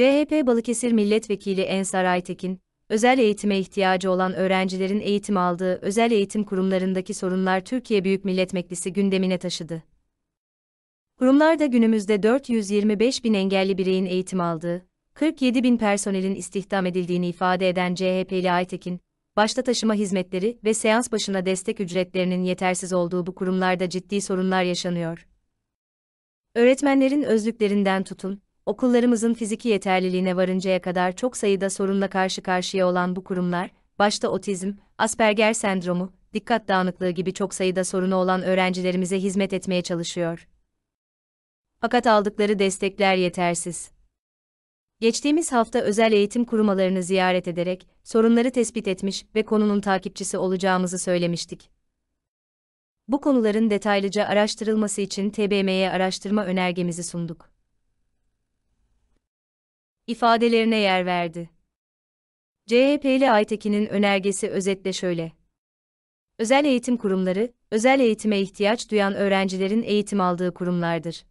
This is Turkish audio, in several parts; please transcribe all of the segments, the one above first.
CHP Balıkesir Milletvekili Ensar Aytekin, özel eğitime ihtiyacı olan öğrencilerin eğitim aldığı özel eğitim kurumlarındaki sorunlar Türkiye Büyük Millet Meclisi gündemine taşıdı. Kurumlarda günümüzde 425 bin engelli bireyin eğitim aldığı, 47 bin personelin istihdam edildiğini ifade eden CHP'li Aytekin, başta taşıma hizmetleri ve seans başına destek ücretlerinin yetersiz olduğu bu kurumlarda ciddi sorunlar yaşanıyor. Öğretmenlerin özlüklerinden tutun, okullarımızın fiziki yeterliliğine varıncaya kadar çok sayıda sorunla karşı karşıya olan bu kurumlar, başta otizm, Asperger sendromu, dikkat dağınıklığı gibi çok sayıda sorunu olan öğrencilerimize hizmet etmeye çalışıyor. Fakat aldıkları destekler yetersiz. Geçtiğimiz hafta özel eğitim kurumalarını ziyaret ederek sorunları tespit etmiş ve konunun takipçisi olacağımızı söylemiştik. Bu konuların detaylıca araştırılması için TBM'ye araştırma önergemizi sunduk ifadelerine yer verdi. CHP'li Aytekin'in önergesi özetle şöyle. Özel eğitim kurumları, özel eğitime ihtiyaç duyan öğrencilerin eğitim aldığı kurumlardır.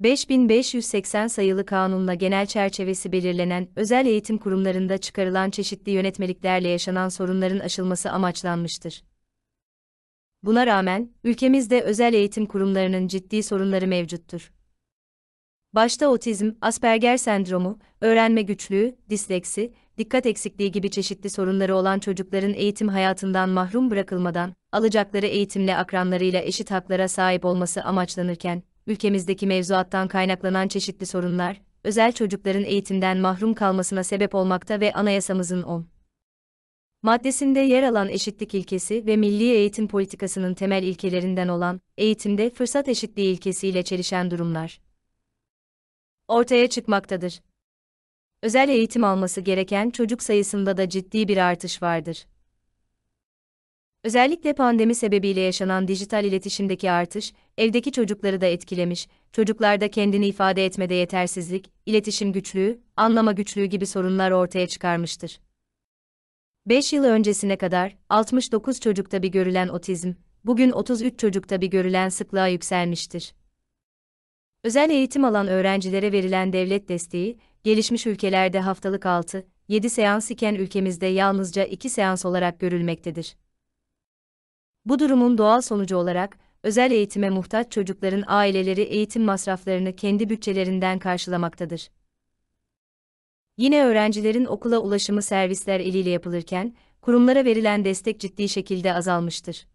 5580 sayılı kanunla genel çerçevesi belirlenen özel eğitim kurumlarında çıkarılan çeşitli yönetmeliklerle yaşanan sorunların aşılması amaçlanmıştır. Buna rağmen, ülkemizde özel eğitim kurumlarının ciddi sorunları mevcuttur başta otizm, Asperger sendromu, öğrenme güçlüğü, disleksi, dikkat eksikliği gibi çeşitli sorunları olan çocukların eğitim hayatından mahrum bırakılmadan, alacakları eğitimle akranlarıyla eşit haklara sahip olması amaçlanırken, ülkemizdeki mevzuattan kaynaklanan çeşitli sorunlar, özel çocukların eğitimden mahrum kalmasına sebep olmakta ve anayasamızın 10. Maddesinde yer alan eşitlik ilkesi ve milli eğitim politikasının temel ilkelerinden olan, eğitimde fırsat eşitliği ilkesiyle çelişen durumlar, ortaya çıkmaktadır. Özel eğitim alması gereken çocuk sayısında da ciddi bir artış vardır. Özellikle pandemi sebebiyle yaşanan dijital iletişimdeki artış, evdeki çocukları da etkilemiş, çocuklarda kendini ifade etmede yetersizlik, iletişim güçlüğü, anlama güçlüğü gibi sorunlar ortaya çıkarmıştır. 5 yıl öncesine kadar 69 çocukta bir görülen otizm, bugün 33 çocukta bir görülen sıklığa yükselmiştir. Özel eğitim alan öğrencilere verilen devlet desteği, gelişmiş ülkelerde haftalık 6-7 seans iken ülkemizde yalnızca 2 seans olarak görülmektedir. Bu durumun doğal sonucu olarak, özel eğitime muhtaç çocukların aileleri eğitim masraflarını kendi bütçelerinden karşılamaktadır. Yine öğrencilerin okula ulaşımı servisler eliyle yapılırken, kurumlara verilen destek ciddi şekilde azalmıştır.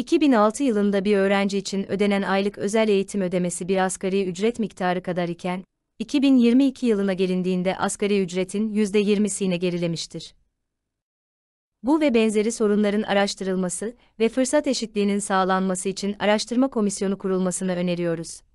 2006 yılında bir öğrenci için ödenen aylık özel eğitim ödemesi bir asgari ücret miktarı kadar iken, 2022 yılına gelindiğinde asgari ücretin %20'sine gerilemiştir. Bu ve benzeri sorunların araştırılması ve fırsat eşitliğinin sağlanması için araştırma komisyonu kurulmasını öneriyoruz.